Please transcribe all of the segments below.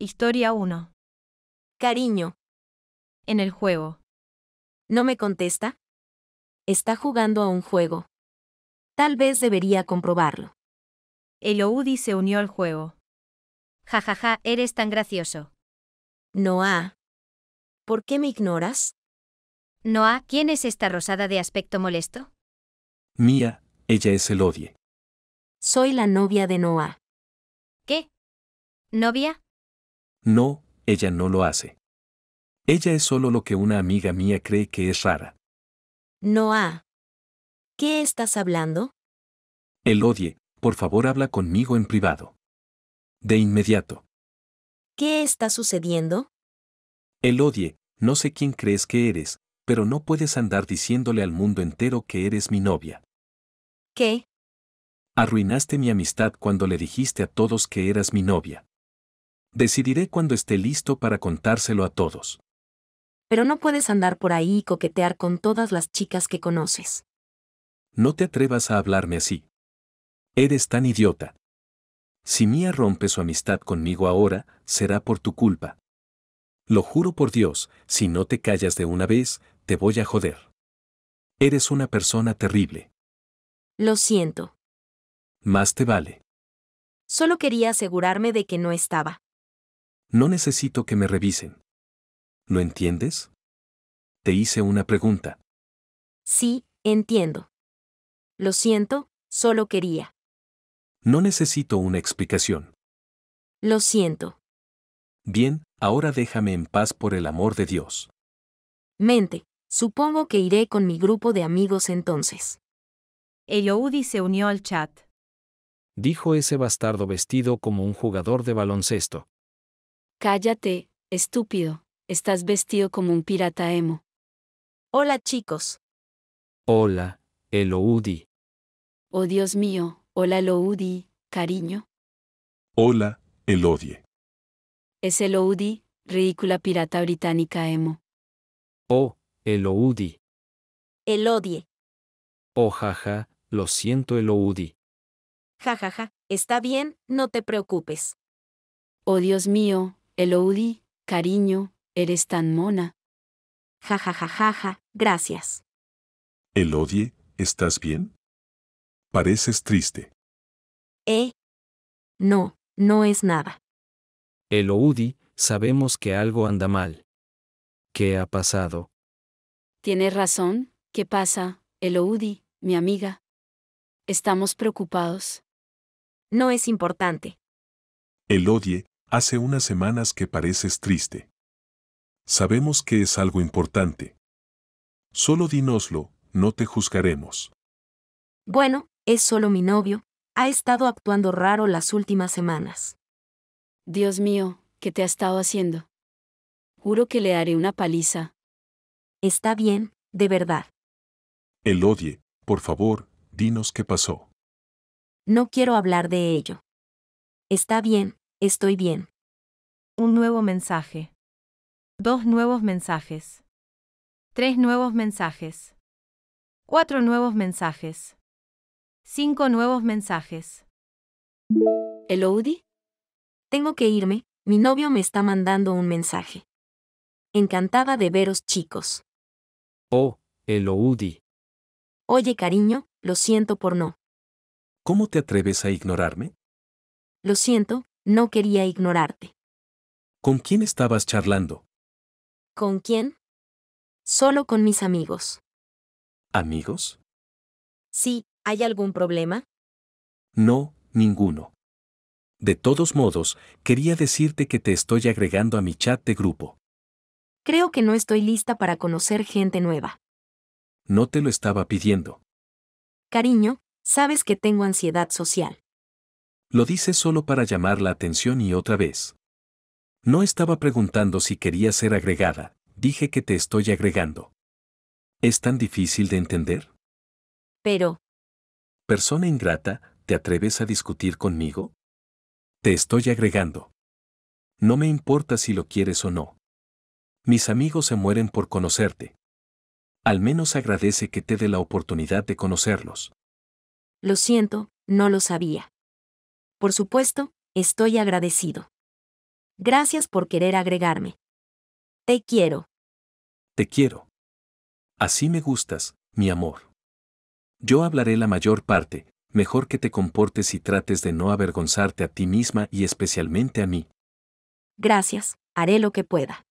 Historia 1. Cariño. En el juego. ¿No me contesta? Está jugando a un juego. Tal vez debería comprobarlo. Eloudi se unió al juego. Jajaja, ja, ja, eres tan gracioso. Noah. ¿Por qué me ignoras? Noah, ¿quién es esta rosada de aspecto molesto? Mía, ella es Elodie. Soy la novia de Noah. ¿Qué? ¿Novia? No, ella no lo hace. Ella es solo lo que una amiga mía cree que es rara. Noah. ¿Qué estás hablando? Elodie, por favor habla conmigo en privado. De inmediato. ¿Qué está sucediendo? Elodie, no sé quién crees que eres, pero no puedes andar diciéndole al mundo entero que eres mi novia. ¿Qué? Arruinaste mi amistad cuando le dijiste a todos que eras mi novia. Decidiré cuando esté listo para contárselo a todos. Pero no puedes andar por ahí y coquetear con todas las chicas que conoces. No te atrevas a hablarme así. Eres tan idiota. Si Mía rompe su amistad conmigo ahora, será por tu culpa. Lo juro por Dios, si no te callas de una vez, te voy a joder. Eres una persona terrible. Lo siento. Más te vale. Solo quería asegurarme de que no estaba. No necesito que me revisen. ¿Lo entiendes? Te hice una pregunta. Sí, entiendo. Lo siento, solo quería. No necesito una explicación. Lo siento. Bien, ahora déjame en paz por el amor de Dios. Mente, supongo que iré con mi grupo de amigos entonces. Eloudi se unió al chat. Dijo ese bastardo vestido como un jugador de baloncesto. Cállate, estúpido, estás vestido como un pirata emo. Hola chicos. Hola, Eloudi. Oh Dios mío, hola Eloudi, cariño. Hola, Elodie. Es Eloudi, ridícula pirata británica emo. Oh, Eloudi. Elodie. Oh jaja, lo siento Eloudi. Jajaja, está bien, no te preocupes. Oh Dios mío, Eloudi, cariño, eres tan mona. Ja ja ja ja gracias. Elodie, ¿estás bien? Pareces triste. Eh. No, no es nada. Eloudi, sabemos que algo anda mal. ¿Qué ha pasado? Tienes razón, ¿qué pasa, Eloudi, mi amiga? Estamos preocupados. No es importante. Elodie, Hace unas semanas que pareces triste. Sabemos que es algo importante. Solo dínoslo, no te juzgaremos. Bueno, es solo mi novio, ha estado actuando raro las últimas semanas. Dios mío, ¿qué te ha estado haciendo? Juro que le haré una paliza. Está bien, de verdad. Elodie, por favor, dinos qué pasó. No quiero hablar de ello. Está bien, Estoy bien. Un nuevo mensaje. Dos nuevos mensajes. Tres nuevos mensajes. Cuatro nuevos mensajes. Cinco nuevos mensajes. ¿Eloudi? Tengo que irme, mi novio me está mandando un mensaje. Encantada de veros, chicos. Oh, Eloudi. Oye, cariño, lo siento por no. ¿Cómo te atreves a ignorarme? Lo siento, no quería ignorarte. ¿Con quién estabas charlando? ¿Con quién? Solo con mis amigos. ¿Amigos? Sí, ¿hay algún problema? No, ninguno. De todos modos, quería decirte que te estoy agregando a mi chat de grupo. Creo que no estoy lista para conocer gente nueva. No te lo estaba pidiendo. Cariño, sabes que tengo ansiedad social. Lo dice solo para llamar la atención y otra vez. No estaba preguntando si quería ser agregada, dije que te estoy agregando. ¿Es tan difícil de entender? Pero... Persona ingrata, ¿te atreves a discutir conmigo? Te estoy agregando. No me importa si lo quieres o no. Mis amigos se mueren por conocerte. Al menos agradece que te dé la oportunidad de conocerlos. Lo siento, no lo sabía. Por supuesto, estoy agradecido. Gracias por querer agregarme. Te quiero. Te quiero. Así me gustas, mi amor. Yo hablaré la mayor parte, mejor que te comportes y trates de no avergonzarte a ti misma y especialmente a mí. Gracias, haré lo que pueda.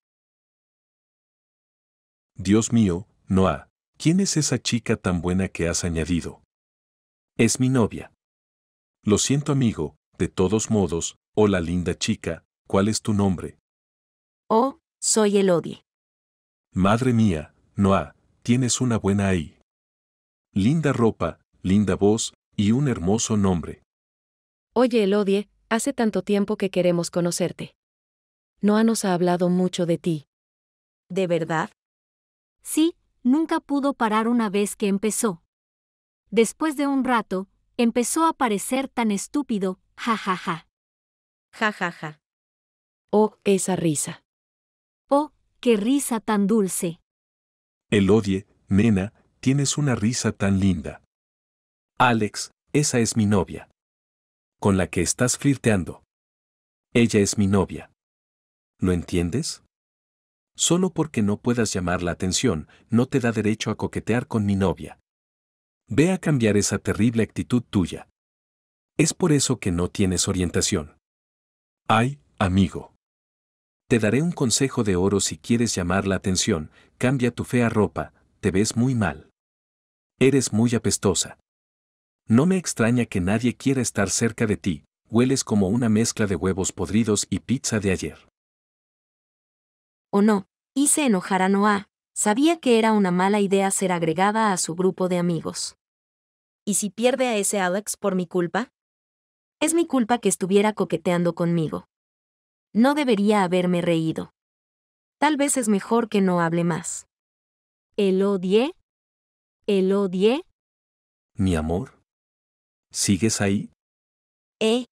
Dios mío, Noah, ¿quién es esa chica tan buena que has añadido? Es mi novia. Lo siento amigo, de todos modos, hola linda chica, ¿cuál es tu nombre? Oh, soy Elodie. Madre mía, Noah, tienes una buena ahí. Linda ropa, linda voz, y un hermoso nombre. Oye Elodie, hace tanto tiempo que queremos conocerte. Noah nos ha hablado mucho de ti. ¿De verdad? Sí, nunca pudo parar una vez que empezó. Después de un rato, Empezó a parecer tan estúpido, ja. Ja, Ja, ja. Oh, esa risa. Oh, qué risa tan dulce. Elodie, nena, tienes una risa tan linda. Alex, esa es mi novia. Con la que estás flirteando. Ella es mi novia. ¿Lo entiendes? Solo porque no puedas llamar la atención, no te da derecho a coquetear con mi novia. Ve a cambiar esa terrible actitud tuya. Es por eso que no tienes orientación. Ay, amigo. Te daré un consejo de oro si quieres llamar la atención, cambia tu fea ropa, te ves muy mal. Eres muy apestosa. No me extraña que nadie quiera estar cerca de ti, hueles como una mezcla de huevos podridos y pizza de ayer. O no, hice enojar a Noah, sabía que era una mala idea ser agregada a su grupo de amigos. ¿y si pierde a ese Alex por mi culpa? Es mi culpa que estuviera coqueteando conmigo. No debería haberme reído. Tal vez es mejor que no hable más. ¿El odié? ¿El odié? Mi amor. ¿Sigues ahí? Eh.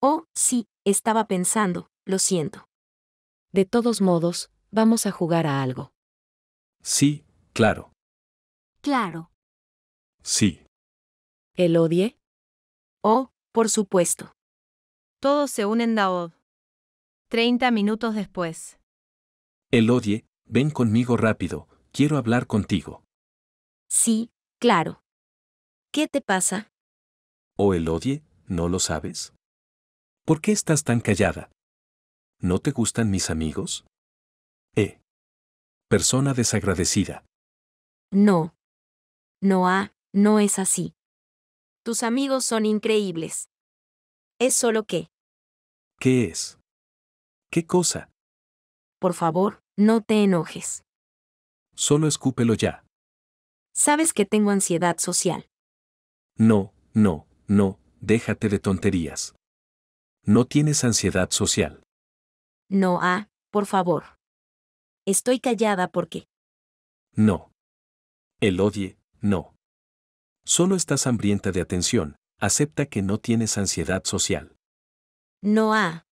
Oh, sí, estaba pensando, lo siento. De todos modos, vamos a jugar a algo. Sí, claro. Claro. Sí. ¿El odie? Oh, por supuesto. Todos se unen Daod. Treinta minutos después. El odie, ven conmigo rápido, quiero hablar contigo. Sí, claro. ¿Qué te pasa? Oh odie, ¿no lo sabes? ¿Por qué estás tan callada? ¿No te gustan mis amigos? Eh. Persona desagradecida. No. No, no es así. Tus amigos son increíbles. Es solo que... ¿Qué es? ¿Qué cosa? Por favor, no te enojes. Solo escúpelo ya. Sabes que tengo ansiedad social. No, no, no, déjate de tonterías. No tienes ansiedad social. No, ah, por favor. Estoy callada porque... No. El odie, no. Solo estás hambrienta de atención, acepta que no tienes ansiedad social. Noah.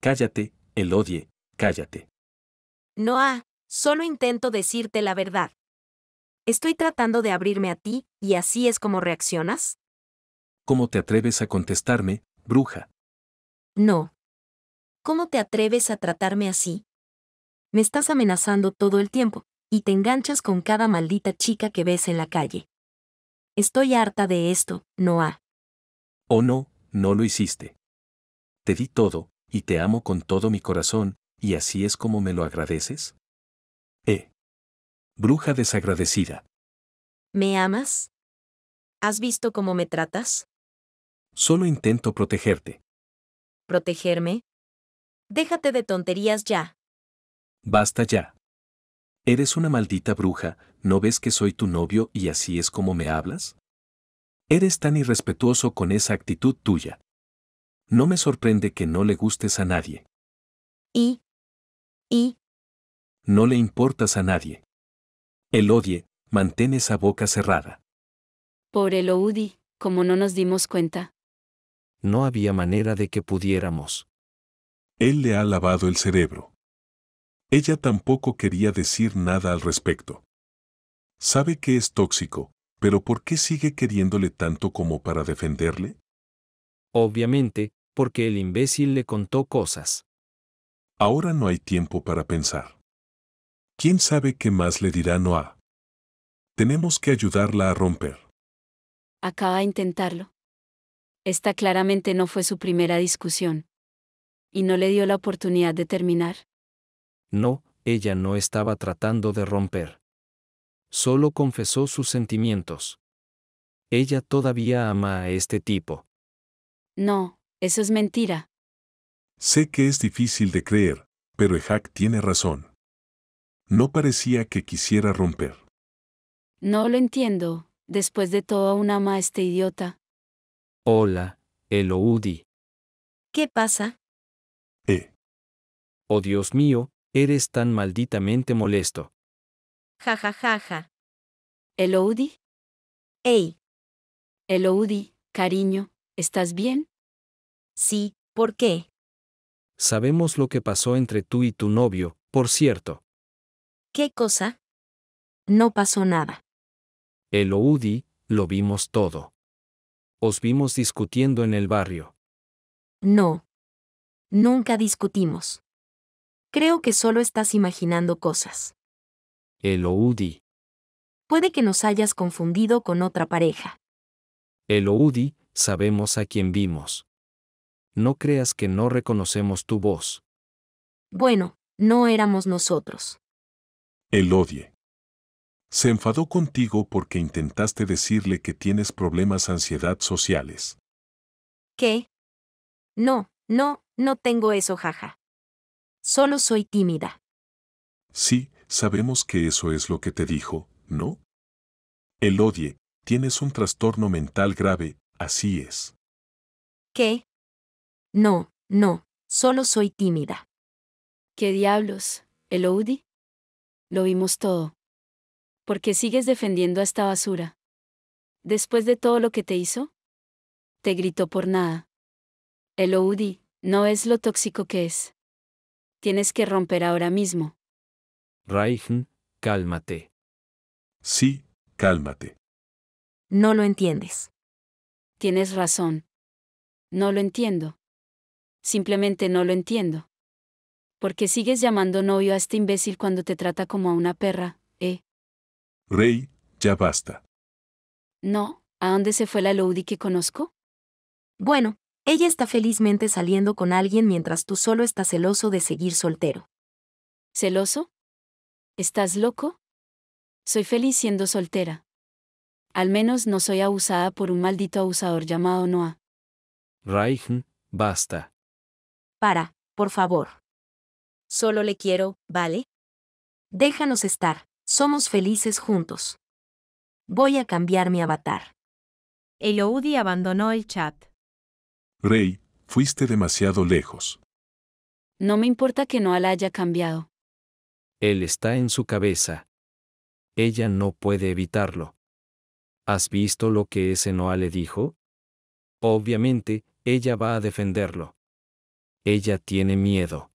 Cállate, el odie. cállate. Noah, solo intento decirte la verdad. Estoy tratando de abrirme a ti, y así es como reaccionas. ¿Cómo te atreves a contestarme, bruja? No. ¿Cómo te atreves a tratarme así? Me estás amenazando todo el tiempo, y te enganchas con cada maldita chica que ves en la calle. Estoy harta de esto, Noah. Oh no, no lo hiciste. Te di todo, y te amo con todo mi corazón, y así es como me lo agradeces. Eh. Bruja desagradecida. ¿Me amas? ¿Has visto cómo me tratas? Solo intento protegerte. ¿Protegerme? Déjate de tonterías ya. Basta ya. Eres una maldita bruja, ¿no ves que soy tu novio y así es como me hablas? Eres tan irrespetuoso con esa actitud tuya. No me sorprende que no le gustes a nadie. ¿Y? ¿Y? No le importas a nadie. El odie, mantén esa boca cerrada. Por el como no nos dimos cuenta. No había manera de que pudiéramos. Él le ha lavado el cerebro. Ella tampoco quería decir nada al respecto. Sabe que es tóxico, pero ¿por qué sigue queriéndole tanto como para defenderle? Obviamente, porque el imbécil le contó cosas. Ahora no hay tiempo para pensar. ¿Quién sabe qué más le dirá Noah? Tenemos que ayudarla a romper. Acaba de intentarlo. Esta claramente no fue su primera discusión. Y no le dio la oportunidad de terminar. No, ella no estaba tratando de romper. Solo confesó sus sentimientos. Ella todavía ama a este tipo. No, eso es mentira. Sé que es difícil de creer, pero hack tiene razón. No parecía que quisiera romper. No lo entiendo. Después de todo, aún ama a este idiota. Hola, Eloudi. ¿Qué pasa? Eh. Oh Dios mío, Eres tan malditamente molesto. Ja ja ja ja. Eloudi? Ey. Eloudi, cariño, ¿estás bien? Sí, ¿por qué? Sabemos lo que pasó entre tú y tu novio, por cierto. ¿Qué cosa? No pasó nada. Eloudi, lo vimos todo. Os vimos discutiendo en el barrio. No. Nunca discutimos. Creo que solo estás imaginando cosas. Oudi. Puede que nos hayas confundido con otra pareja. Oudi, sabemos a quién vimos. No creas que no reconocemos tu voz. Bueno, no éramos nosotros. odie. Se enfadó contigo porque intentaste decirle que tienes problemas ansiedad sociales. ¿Qué? No, no, no tengo eso, jaja. Solo soy tímida. Sí, sabemos que eso es lo que te dijo, ¿no? Elodie, tienes un trastorno mental grave, así es. ¿Qué? No, no, solo soy tímida. ¿Qué diablos, Elodie? Lo vimos todo. ¿Por qué sigues defendiendo a esta basura? Después de todo lo que te hizo? Te gritó por nada. Elodie, no es lo tóxico que es. Tienes que romper ahora mismo. Raichen, cálmate. Sí, cálmate. No lo entiendes. Tienes razón. No lo entiendo. Simplemente no lo entiendo. ¿Por qué sigues llamando novio a este imbécil cuando te trata como a una perra, eh? Rey, ya basta. No, ¿a dónde se fue la Lodi que conozco? Bueno, ella está felizmente saliendo con alguien mientras tú solo estás celoso de seguir soltero. ¿Celoso? ¿Estás loco? Soy feliz siendo soltera. Al menos no soy abusada por un maldito abusador llamado Noah. Reichen, basta. Para, por favor. Solo le quiero, ¿vale? Déjanos estar, somos felices juntos. Voy a cambiar mi avatar. Elodie abandonó el chat. Rey, fuiste demasiado lejos. No me importa que Noah la haya cambiado. Él está en su cabeza. Ella no puede evitarlo. ¿Has visto lo que ese Noah le dijo? Obviamente, ella va a defenderlo. Ella tiene miedo.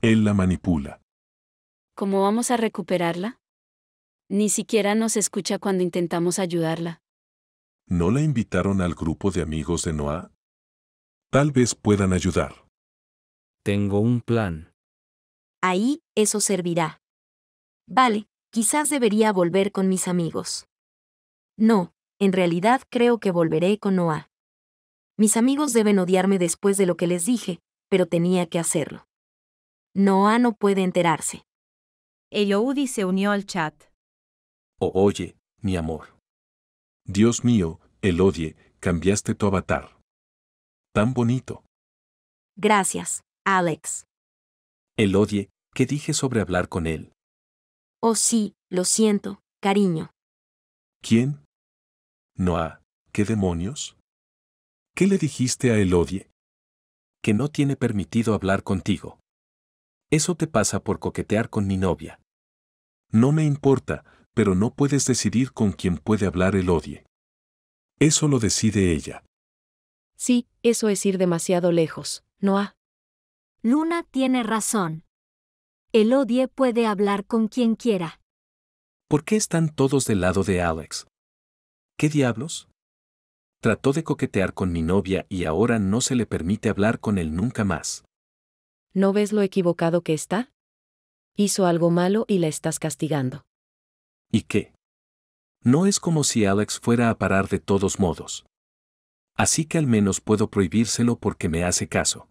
Él la manipula. ¿Cómo vamos a recuperarla? Ni siquiera nos escucha cuando intentamos ayudarla. ¿No la invitaron al grupo de amigos de Noah? Tal vez puedan ayudar. Tengo un plan. Ahí, eso servirá. Vale, quizás debería volver con mis amigos. No, en realidad creo que volveré con Noah. Mis amigos deben odiarme después de lo que les dije, pero tenía que hacerlo. Noah no puede enterarse. oudi se unió al chat. Oh, oye, mi amor. Dios mío, Elodie, cambiaste tu avatar. Tan bonito. Gracias, Alex. El Odie, que dije sobre hablar con él. Oh sí, lo siento, cariño. ¿Quién? Noah, ¿qué demonios? ¿Qué le dijiste a Elodie? Que no tiene permitido hablar contigo. Eso te pasa por coquetear con mi novia. No me importa, pero no puedes decidir con quién puede hablar Elodie. Eso lo decide ella. Sí, eso es ir demasiado lejos, Noah. Luna tiene razón. El odie puede hablar con quien quiera. ¿Por qué están todos del lado de Alex? ¿Qué diablos? Trató de coquetear con mi novia y ahora no se le permite hablar con él nunca más. ¿No ves lo equivocado que está? Hizo algo malo y la estás castigando. ¿Y qué? No es como si Alex fuera a parar de todos modos así que al menos puedo prohibírselo porque me hace caso.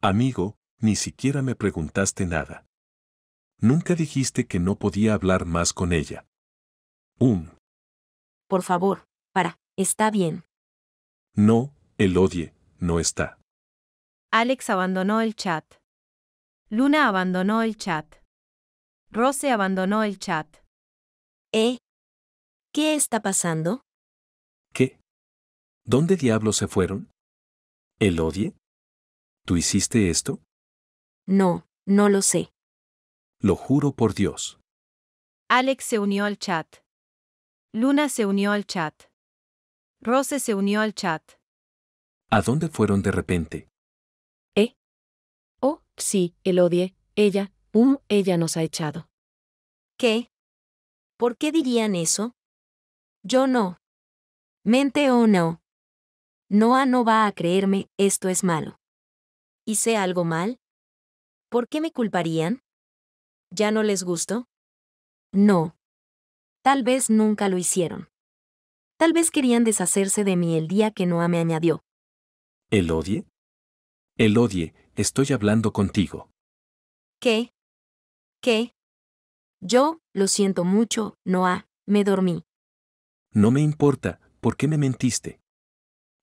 Amigo, ni siquiera me preguntaste nada. Nunca dijiste que no podía hablar más con ella. Un. Por favor, para, está bien. No, el odie, no está. Alex abandonó el chat. Luna abandonó el chat. Rose abandonó el chat. ¿Eh? ¿Qué está pasando? ¿Qué? ¿Dónde diablos se fueron? ¿Elodie? ¿Tú hiciste esto? No, no lo sé. Lo juro por Dios. Alex se unió al chat. Luna se unió al chat. Rose se unió al chat. ¿A dónde fueron de repente? ¿Eh? Oh, sí, Elodie, ella, um, ella nos ha echado. ¿Qué? ¿Por qué dirían eso? Yo no. Mente o no. Noah no va a creerme, esto es malo. ¿Hice algo mal? ¿Por qué me culparían? ¿Ya no les gustó? No. Tal vez nunca lo hicieron. Tal vez querían deshacerse de mí el día que Noah me añadió. ¿El odie? El odie, estoy hablando contigo. ¿Qué? ¿Qué? Yo, lo siento mucho, Noah, me dormí. No me importa, ¿por qué me mentiste?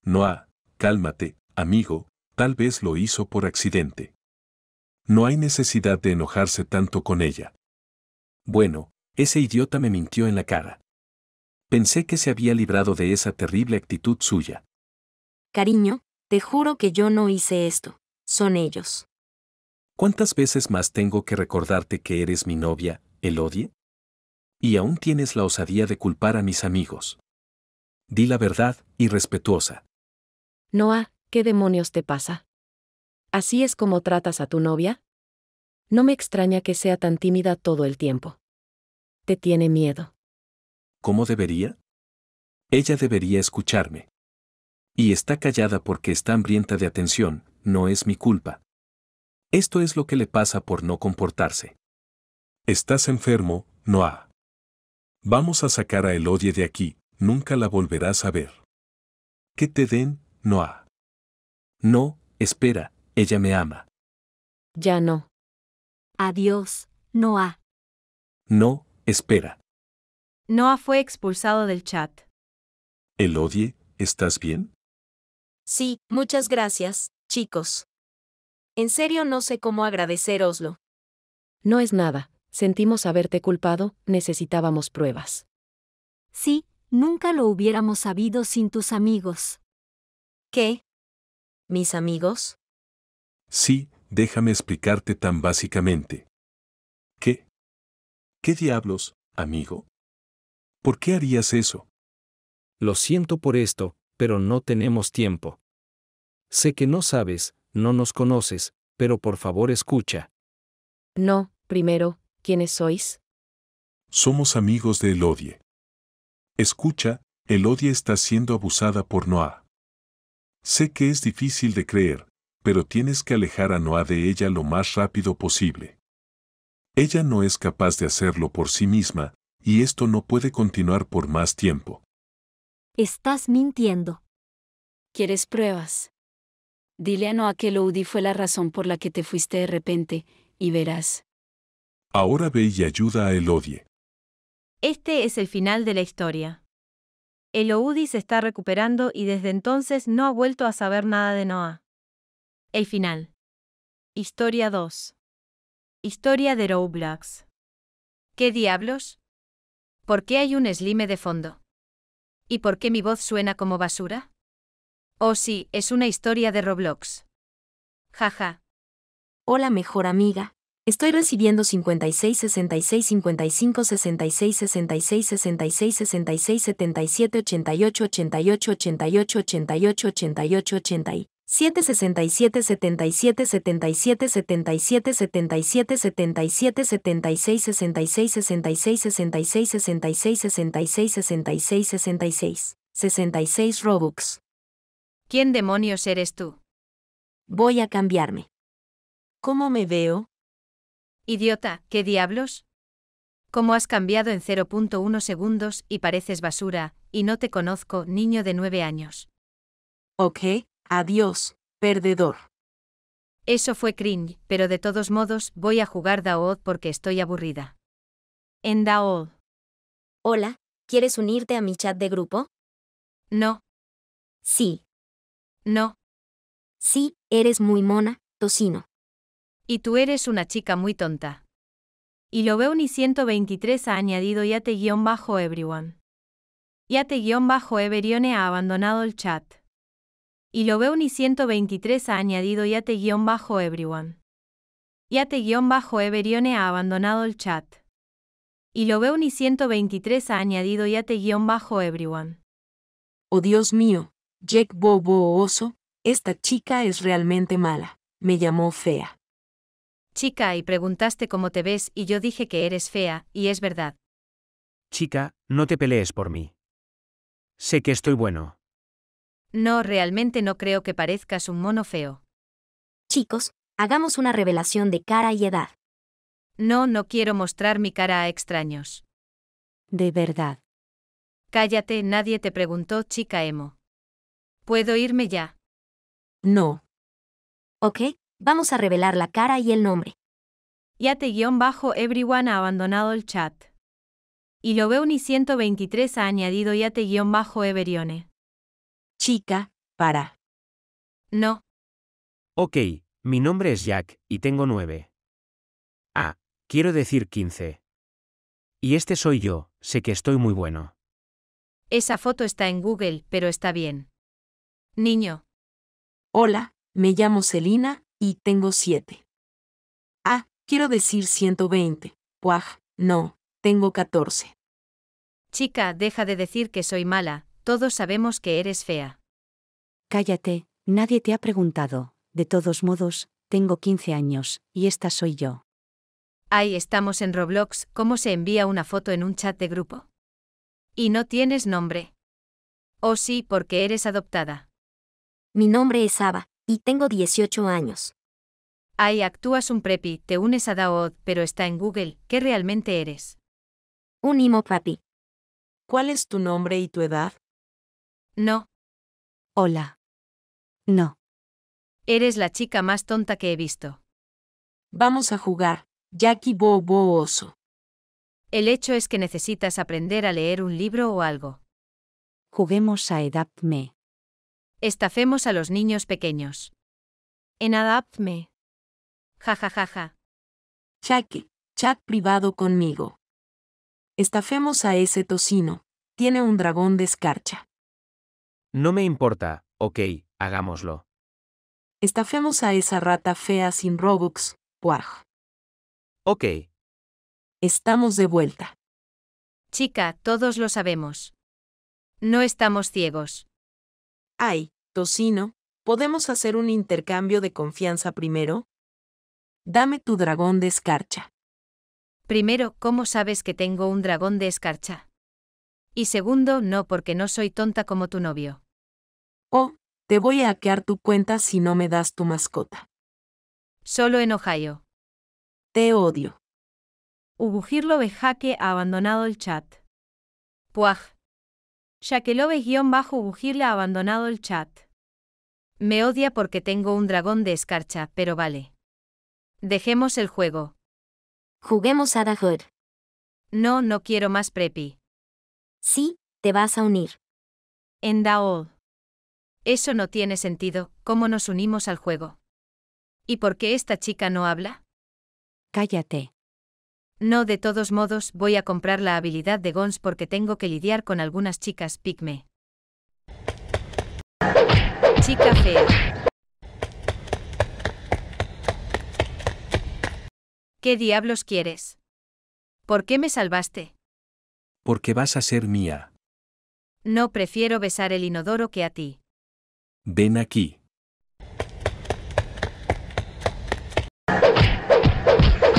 Noah, cálmate, amigo, tal vez lo hizo por accidente. No hay necesidad de enojarse tanto con ella. Bueno, ese idiota me mintió en la cara. Pensé que se había librado de esa terrible actitud suya. Cariño, te juro que yo no hice esto. Son ellos. ¿Cuántas veces más tengo que recordarte que eres mi novia, Elodie? Y aún tienes la osadía de culpar a mis amigos. Di la verdad, irrespetuosa. Noah, ¿qué demonios te pasa? ¿Así es como tratas a tu novia? No me extraña que sea tan tímida todo el tiempo. Te tiene miedo. ¿Cómo debería? Ella debería escucharme. Y está callada porque está hambrienta de atención, no es mi culpa. Esto es lo que le pasa por no comportarse. Estás enfermo, Noah. Vamos a sacar a Elodie de aquí, nunca la volverás a ver. ¿Qué te den, Noah. No, espera, ella me ama. Ya no. Adiós, Noah. No, espera. Noah fue expulsado del chat. Elodie, ¿estás bien? Sí, muchas gracias, chicos. En serio no sé cómo agradeceroslo. No es nada, sentimos haberte culpado, necesitábamos pruebas. Sí, nunca lo hubiéramos sabido sin tus amigos. ¿Qué? ¿Mis amigos? Sí, déjame explicarte tan básicamente. ¿Qué? ¿Qué diablos, amigo? ¿Por qué harías eso? Lo siento por esto, pero no tenemos tiempo. Sé que no sabes, no nos conoces, pero por favor escucha. No, primero, ¿quiénes sois? Somos amigos de Elodie. Escucha, Elodie está siendo abusada por Noah. Sé que es difícil de creer, pero tienes que alejar a Noah de ella lo más rápido posible. Ella no es capaz de hacerlo por sí misma, y esto no puede continuar por más tiempo. Estás mintiendo. ¿Quieres pruebas? Dile a Noah que Lodi fue la razón por la que te fuiste de repente, y verás. Ahora ve y ayuda a Elodie. Este es el final de la historia. OUDI se está recuperando y desde entonces no ha vuelto a saber nada de Noah. El final. Historia 2. Historia de Roblox. ¿Qué diablos? ¿Por qué hay un slime de fondo? ¿Y por qué mi voz suena como basura? Oh sí, es una historia de Roblox. Jaja. Hola mejor amiga. Estoy recibiendo 56 66 55 66 66 66 66 77 88 88 88 88 88 87, 67 77 77 77 77 77 76 66 66 66 66 66 66 66 66 Robux. ¿Quién demonios eres tú? Voy a cambiarme. ¿Cómo me veo? Idiota, ¿qué diablos? ¿Cómo has cambiado en 0.1 segundos y pareces basura, y no te conozco, niño de 9 años? Ok, adiós, perdedor. Eso fue cringe, pero de todos modos voy a jugar Daood porque estoy aburrida. En Daood. Hola, ¿quieres unirte a mi chat de grupo? No. Sí. No. Sí, eres muy mona, tocino. Y tú eres una chica muy tonta. Y lo veo ni 123 ha añadido yate-everyone. bajo Yate-everione bajo ha abandonado el chat. Y lo veo ni 123 ha añadido yate-everyone. bajo Yate-everione ha abandonado el chat. Y lo veo ni 123 ha añadido yate-everyone. bajo Oh Dios mío, Jack Bobo Oso, esta chica es realmente mala. Me llamó fea. Chica, y preguntaste cómo te ves y yo dije que eres fea, y es verdad. Chica, no te pelees por mí. Sé que estoy bueno. No, realmente no creo que parezcas un mono feo. Chicos, hagamos una revelación de cara y edad. No, no quiero mostrar mi cara a extraños. De verdad. Cállate, nadie te preguntó, chica emo. ¿Puedo irme ya? No. Ok, vamos a revelar la cara y el nombre. Yate-everyone ha abandonado el chat. Y lo veo ni 123 ha añadido yate-everione. Chica, para. No. Ok, mi nombre es Jack, y tengo nueve. Ah, quiero decir 15. Y este soy yo, sé que estoy muy bueno. Esa foto está en Google, pero está bien. Niño. Hola, me llamo Selina y tengo 7. Ah, quiero decir 120. Cuaj, no, tengo 14. Chica, deja de decir que soy mala, todos sabemos que eres fea. Cállate, nadie te ha preguntado. De todos modos, tengo 15 años, y esta soy yo. Ahí estamos en Roblox, ¿cómo se envía una foto en un chat de grupo? Y no tienes nombre. Oh sí, porque eres adoptada. Mi nombre es Ava, y tengo 18 años. Ay, actúas un prepi, te unes a Daod, pero está en Google, ¿qué realmente eres? Un imo papi. ¿Cuál es tu nombre y tu edad? No. Hola. No. Eres la chica más tonta que he visto. Vamos a jugar. Jackie bo Oso. El hecho es que necesitas aprender a leer un libro o algo. Juguemos a Edapme. Me. Estafemos a los niños pequeños. En Ja ja ja ja. chat privado conmigo. Estafemos a ese tocino. Tiene un dragón de escarcha. No me importa, ok, hagámoslo. Estafemos a esa rata fea sin Robux, puaj. Ok. Estamos de vuelta. Chica, todos lo sabemos. No estamos ciegos. Ay, tocino, ¿podemos hacer un intercambio de confianza primero? Dame tu dragón de escarcha. Primero, ¿cómo sabes que tengo un dragón de escarcha? Y segundo, no porque no soy tonta como tu novio. Oh, te voy a hackear tu cuenta si no me das tu mascota. Solo en Ohio. Te odio. Ubujirlo Bejaque ha abandonado el chat. Puaj bajo bujirla ha abandonado el chat. Me odia porque tengo un dragón de escarcha, pero vale. Dejemos el juego. Juguemos a Hood. No, no quiero más Preppy. Sí, te vas a unir. En Daol. Eso no tiene sentido, ¿cómo nos unimos al juego? ¿Y por qué esta chica no habla? Cállate. No, de todos modos, voy a comprar la habilidad de Gons porque tengo que lidiar con algunas chicas pigme. Chica fea. ¿Qué diablos quieres? ¿Por qué me salvaste? Porque vas a ser mía. No prefiero besar el inodoro que a ti. Ven aquí.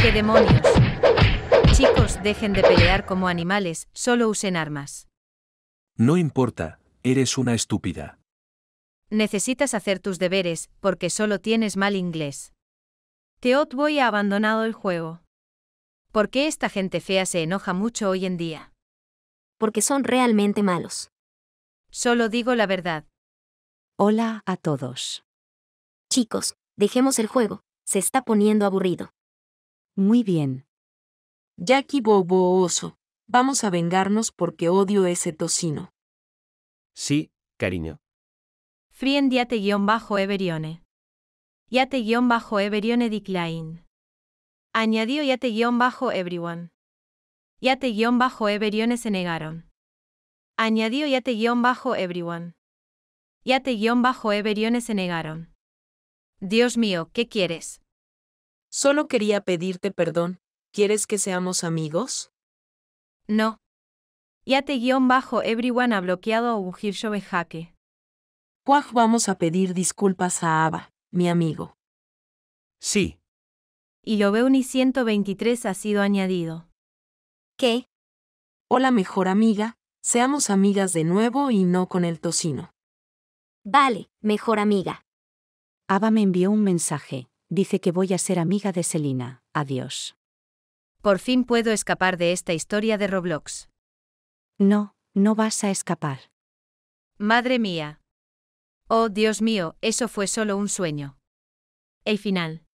¡Qué demonios! Chicos, dejen de pelear como animales, solo usen armas. No importa, eres una estúpida. Necesitas hacer tus deberes, porque solo tienes mal inglés. Teotboy ha abandonado el juego. ¿Por qué esta gente fea se enoja mucho hoy en día? Porque son realmente malos. Solo digo la verdad. Hola a todos. Chicos, dejemos el juego, se está poniendo aburrido. Muy bien, Jackie Bobo Oso, vamos a vengarnos porque odio ese tocino. Sí, cariño. guión bajo everione bajo everione decline. Añadió yate-everyone. bajo Everione se negaron. Añadió yate-everyone. bajo Everione se negaron. Dios mío, ¿qué quieres? Solo quería pedirte perdón, ¿Quieres que seamos amigos? No. Yate guión bajo everyone ha bloqueado a Ugirjo Bejaque. Cuaj vamos a pedir disculpas a Ava, mi amigo. Sí. Y lo ni 123 ha sido añadido. ¿Qué? Hola mejor amiga, seamos amigas de nuevo y no con el tocino. Vale, mejor amiga. Ava me envió un mensaje, dice que voy a ser amiga de Selina, adiós. Por fin puedo escapar de esta historia de Roblox. No, no vas a escapar. Madre mía. Oh, Dios mío, eso fue solo un sueño. El final.